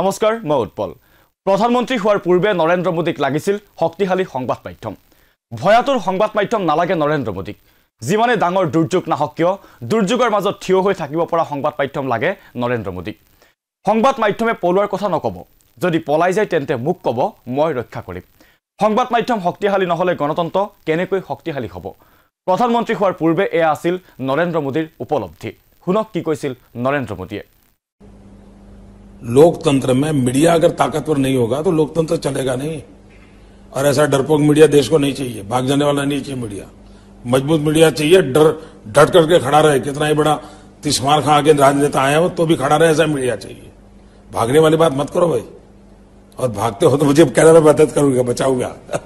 নমস্কাৰ মই উৎপল প্ৰধানমন্ত্ৰী হোৱাৰ পূৰ্বে নৰেন্দ্ৰ মোদীক লাগিছিল শক্তিশালী সংবাদ মাধ্যম ভয়াতুৰ সংবাদ মাধ্যম নালাগে নৰেন্দ্ৰ মোদীক যিমানে ডাঙৰ দুৰ্যোগ নাহক কিয় দুৰ্যোগৰ মাজত থিয় হৈ থাকিব পৰা সংবাদ মাধ্যম লাগে নৰেন্দ্ৰ মোদীক সংবাদ মাধ্যমে পলোৱাৰ কথা নক'ব যদি পলাই যায় তেন্তে মোক ক'ব মই ৰক্ষা কৰিম সংবাদ মাধ্যম শক্তিশালী নহ'লে গণতন্ত্ৰ কেনেকৈ শক্তিশালী হ'ব প্ৰধানমন্ত্ৰী হোৱাৰ পূৰ্বে এয়া আছিল নৰেন্দ্ৰ মোদীৰ উপলব্ধি শুনক কি কৈছিল নৰেন্দ্ৰ মোদীয়ে लोकतंत्र में मीडिया अगर ताकतवर नहीं होगा तो लोकतंत्र चलेगा नहीं और ऐसा डरपोक मीडिया देश को नहीं चाहिए भाग जाने वाला नहीं चाहिए मीडिया मजबूत मीडिया चाहिए डर डट करके खड़ा रहे कितना ही बड़ा तिस्मार खां के राजनेता आया हो तो भी खड़ा रहे ऐसा मीडिया चाहिए भागने वाली बात मत करो भाई और भागते हो तो मुझे कह में मदद करूंगा बचाऊंगा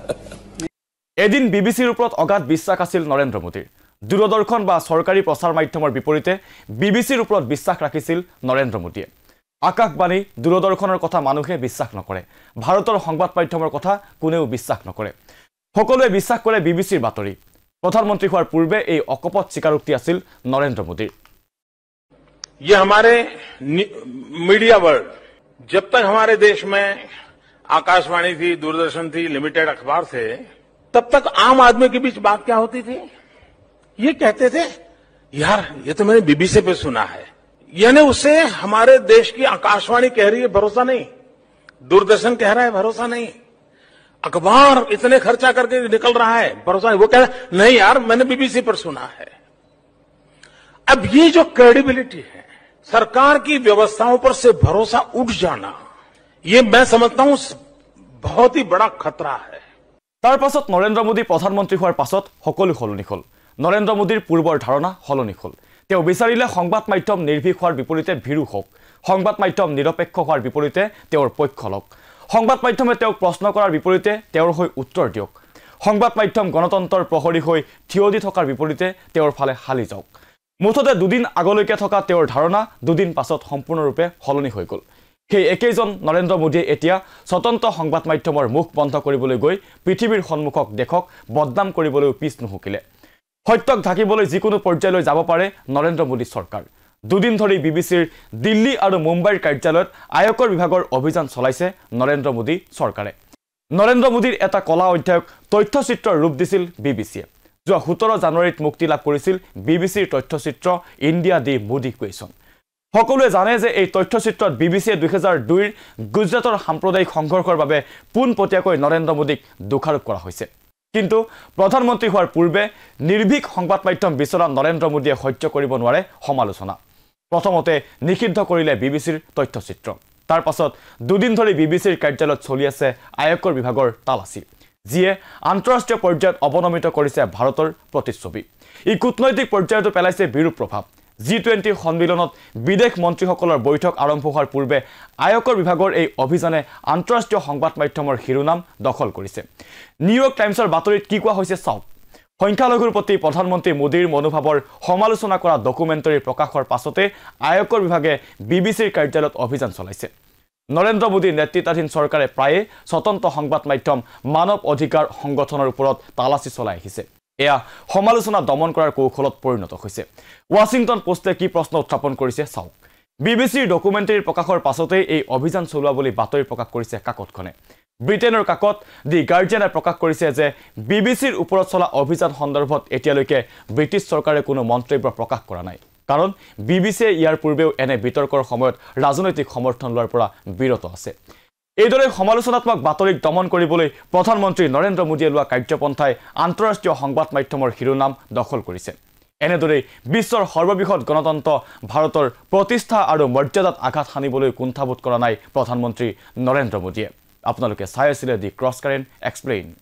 एदिन बीबीसी ऊपर अगाध विश्वास आज नरेन्द्र मोदी दूरदर्शन सरकारी प्रसार माध्यम विपरीते বিপৰীতে ऊपर विश्वास বিশ্বাস नरेन्द्र मोदी আকাশবাণী দূরদর্শনের কথা মানুষে বিশ্বাস নকরে ভারতের সংবাদ মাধ্যমের কথা কোনেও বিশ্বাস নকরে সকলে বিশ্বাস করে বিবিসির বাতরি প্রধানমন্ত্রী হওয়ার পূর্বে এই অকপথ স্বীকারোক্তি আছিল নরেন্দ্র মোদীর মিডিয়া हमारे मीडिया वर्ल्ड जब तक हमारे देश में आकाशवाणी थी दूरदर्शन थी लिमिटेड अखबार थे तब तक आम आदमी के बीच बात क्या होती थी ये कहते थे यार ये तो मैंने बीबीसी यानी उसे हमारे देश की आकाशवाणी कह रही है भरोसा नहीं दूरदर्शन कह रहा है भरोसा नहीं अखबार इतने खर्चा करके निकल रहा है भरोसा नहीं वो कह रहा है नहीं यार मैंने बीबीसी पर सुना है अब ये जो क्रेडिबिलिटी है सरकार की व्यवस्थाओं पर से भरोसा उठ जाना ये मैं समझता हूं बहुत ही बड़ा खतरा है तार पास नरेन्द्र मोदी प्रधानमंत्री हर पास সকলো সলনি হ'ল নৰেন্দ্ৰ মোদীৰ পূৰ্বৰ ধাৰণা সলনি তেওঁ বিচাৰিলে সংবাদ মাধ্যম নিৰ্ভীক হোৱাৰ বিপৰীতে ভিৰু হওক সংবাদ মাধ্যম নিৰপেক্ষ হোৱাৰ বিপৰীতে তেওঁৰ পক্ষ লওক সংবাদ মাধ্যমে তেওঁক প্ৰশ্ন কৰাৰ বিপৰীতে তেওঁৰ হৈ উত্তৰ দিয়ক সংবাদ মাধ্যম গণতন্ত্ৰৰ প্ৰহৰী হৈ থিয় দি থকাৰ বিপৰীতে তেওঁৰ ফালে হালি যাওক মুঠতে দুদিন আগলৈকে থকা তেওঁৰ ধাৰণা দুদিন পাছত সম্পূৰ্ণৰূপে সলনি হৈ গ'ল সেই একেইজন নৰেন্দ্ৰ মোদীয়ে এতিয়া স্বতন্ত্ৰ সংবাদ মাধ্যমৰ মুখ বন্ধ কৰিবলৈ গৈ পৃথিৱীৰ সন্মুখক দেশক বদনাম কৰিবলৈও পিছ নুশুকিলে সত্যক ঢাকিবলৈ যিকোনো পৰ্যায়লৈ যাব পাৰে নৰেন্দ্ৰ মোদী চৰকাৰ দুদিন ধৰি বি বি চিৰ দিল্লী আৰু মুম্বাইৰ কাৰ্যালয়ত আয়কৰ বিভাগৰ অভিযান চলাইছে নৰেন্দ্ৰ মোদী চৰকাৰে নৰেন্দ্ৰ মোদীৰ এটা কলা অধ্যায়ক তথ্যচিত্ৰৰ ৰূপ দিছিল বি বি চিয়ে যোৱা সোতৰ জানুৱাৰীত মুক্তি লাভ কৰিছিল বি বি চিৰ তথ্যচিত্ৰ ইণ্ডিয়া দি মোদী কুৱেশ্যন সকলোৱে জানে যে এই তথ্যচিত্ৰত বি বি চিয়ে দুহেজাৰ দুইৰ গুজৰাটৰ সাম্প্ৰদায়িক সংঘৰ্ষৰ বাবে পোনপটীয়াকৈ নৰেন্দ্ৰ মোদীক দোষাৰোপ কৰা হৈছে কিন্তু প্ৰধানমন্ত্ৰী হোৱাৰ পূৰ্বে নিৰ্ভীক সংবাদ মাধ্যম বিচৰা নৰেন্দ্ৰ মোদীয়ে সহ্য কৰিব নোৱাৰে সমালোচনা প্ৰথমতে নিষিদ্ধ কৰিলে বি বি চিৰ তথ্যচিত্ৰ তাৰ পাছত দুদিন ধৰি বি বি চিৰ কাৰ্যালয়ত চলি আছে আয়কৰ বিভাগৰ তালাচী যিয়ে আন্তঃৰাষ্ট্ৰীয় পৰ্যায়ত অৱনমিত কৰিছে ভাৰতৰ প্ৰতিচ্ছবি ই কূটনৈতিক পৰ্যায়তো পেলাইছে বিৰূপ প্ৰভাৱ জি টুৱেণ্টি সন্মিলনত বিদেশ মন্ত্ৰীসকলৰ বৈঠক আৰম্ভ হোৱাৰ পূৰ্বে আয়কৰ বিভাগৰ এই অভিযানে আন্তঃৰাষ্ট্ৰীয় সংবাদ মাধ্যমৰ শিৰোনাম দখল কৰিছে নিউয়ৰ্ক টাইমছৰ বাতৰিত কি কোৱা হৈছে চাওক সংখ্যালঘুৰ প্ৰতি প্ৰধানমন্ত্ৰী মোদীৰ মনোভাৱৰ সমালোচনা কৰা ডকুমেণ্টেৰী প্ৰকাশৰ পাছতে আয়কৰ বিভাগে বি বি চিৰ কাৰ্যালয়ত অভিযান চলাইছে নৰেন্দ্ৰ মোদীৰ নেতৃত্বাধীন চৰকাৰে প্ৰায়ে স্বতন্ত্ৰ সংবাদ মাধ্যম মানৱ অধিকাৰ সংগঠনৰ ওপৰত তালাচী চলাই আহিছে এয়া সমালোচনা দমন কৰাৰ কৌশলত পৰিণত হৈছে ৱাশ্বিংটন পোষ্টে কি প্ৰশ্ন উত্থাপন কৰিছে চাওক বি বি চিৰ ডকুমেণ্টেৰী প্ৰকাশৰ পাছতেই এই অভিযান চলোৱা বুলি বাতৰি প্ৰকাশ কৰিছে কাকতখনে ব্ৰিটেইনৰ কাকত দি গাৰ্জিয়ানে প্ৰকাশ কৰিছে যে বি বি চিৰ ওপৰত চলা অভিযান সন্দৰ্ভত এতিয়ালৈকে ব্ৰিটিছ চৰকাৰে কোনো মন্তব্য প্ৰকাশ কৰা নাই কাৰণ বি বি চিয়ে ইয়াৰ পূৰ্বেও এনে বিতৰ্কৰ সময়ত ৰাজনৈতিক সমৰ্থন লোৱাৰ পৰা বিৰত আছে এইদৰে সমালোচনাত্মক বাতৰিক দমন কৰিবলৈ প্ৰধানমন্ত্ৰী নৰেন্দ্ৰ মোদীয়ে লোৱা কাৰ্যপন্থাই আন্তঃৰাষ্ট্ৰীয় সংবাদ মাধ্যমৰ শিৰোনাম দখল কৰিছে এনেদৰেই বিশ্বৰ সৰ্ববৃহৎ গণতন্ত্ৰ ভাৰতৰ প্ৰতিষ্ঠা আৰু মৰ্যাদাত আঘাত সানিবলৈ কুণ্ঠাবোধ কৰা নাই প্ৰধানমন্ত্ৰী নৰেন্দ্ৰ মোদীয়ে আপোনালোকে চাই আছিলে দি ক্ৰছ কাৰেণ্ট এক্সপ্লেইন